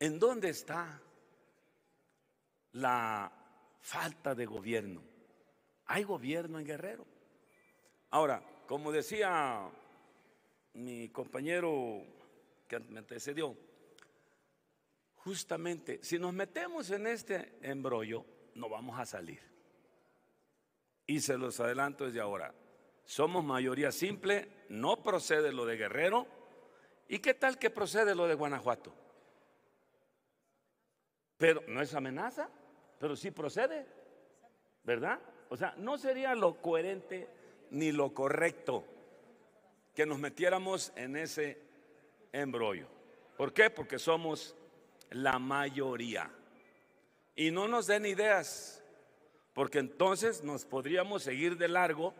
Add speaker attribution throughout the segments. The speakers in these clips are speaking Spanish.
Speaker 1: ¿En dónde está la falta de gobierno? Hay gobierno en Guerrero. Ahora, como decía mi compañero que me antecedió, justamente si nos metemos en este embrollo, no vamos a salir. Y se los adelanto desde ahora. Somos mayoría simple, no procede lo de Guerrero. ¿Y qué tal que procede lo de Guanajuato? Pero no es amenaza, pero sí procede, ¿verdad? O sea, no sería lo coherente ni lo correcto que nos metiéramos en ese embrollo. ¿Por qué? Porque somos la mayoría. Y no nos den ideas, porque entonces nos podríamos seguir de largo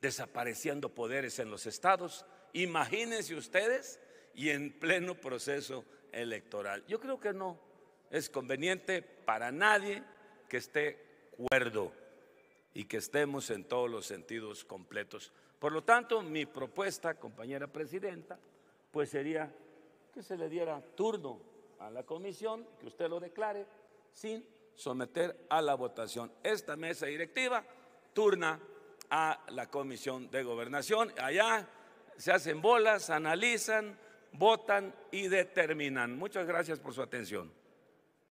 Speaker 1: desapareciendo poderes en los estados. Imagínense ustedes y en pleno proceso electoral. Yo creo que no, es conveniente para nadie que esté cuerdo y que estemos en todos los sentidos completos. Por lo tanto, mi propuesta, compañera presidenta, pues sería que se le diera turno a la comisión, que usted lo declare, sin someter a la votación esta mesa directiva, turna a la comisión de gobernación. Allá se hacen bolas, analizan, votan y determinan. Muchas gracias por su atención.